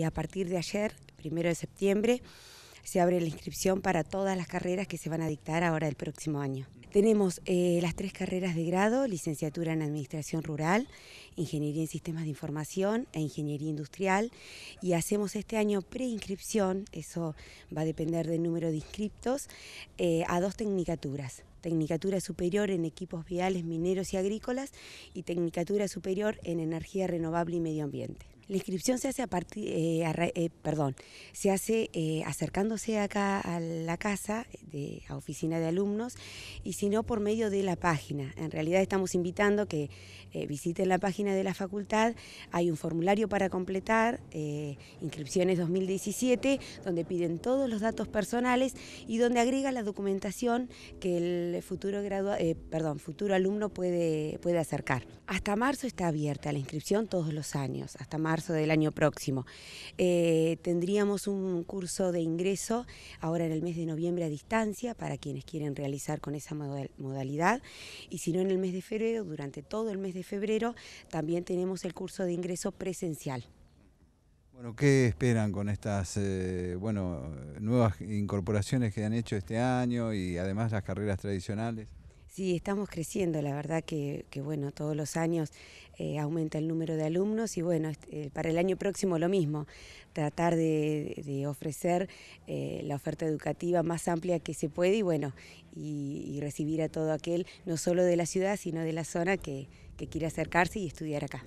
Y a partir de ayer, primero de septiembre, se abre la inscripción para todas las carreras que se van a dictar ahora el próximo año. Tenemos eh, las tres carreras de grado, licenciatura en Administración Rural, Ingeniería en Sistemas de Información e Ingeniería Industrial y hacemos este año preinscripción, eso va a depender del número de inscriptos, eh, a dos tecnicaturas. Tecnicatura superior en equipos viales, mineros y agrícolas y tecnicatura superior en energía renovable y medio ambiente. La inscripción se hace a partir, eh, eh, perdón, se hace eh, acercándose acá a la casa, de, a oficina de alumnos, y si no por medio de la página. En realidad estamos invitando que visiten la página de la facultad. Hay un formulario para completar, inscripciones 2017, donde piden todos los datos personales y donde agrega la documentación que el futuro perdón, futuro alumno puede, puede acercar. Hasta marzo está abierta la inscripción todos los años, hasta marzo del año próximo. Eh, tendríamos un curso de ingreso ahora en el mes de noviembre a distancia para quienes quieren realizar con esa modalidad y si no en el mes de febrero, durante todo el mes de febrero, también tenemos el curso de ingreso presencial. Bueno, ¿qué esperan con estas eh, nuevas incorporaciones que han hecho este año y además las carreras tradicionales? Sí, estamos creciendo, la verdad que, bueno, todos los años eh, aumenta el número de alumnos y bueno, eh, para el año próximo lo mismo, tratar de, ofrecer eh, la oferta educativa más amplia que se puede y bueno, y, recibir a todo aquel, no solo de la ciudad, sino de la zona que, que quiere acercarse y estudiar acá.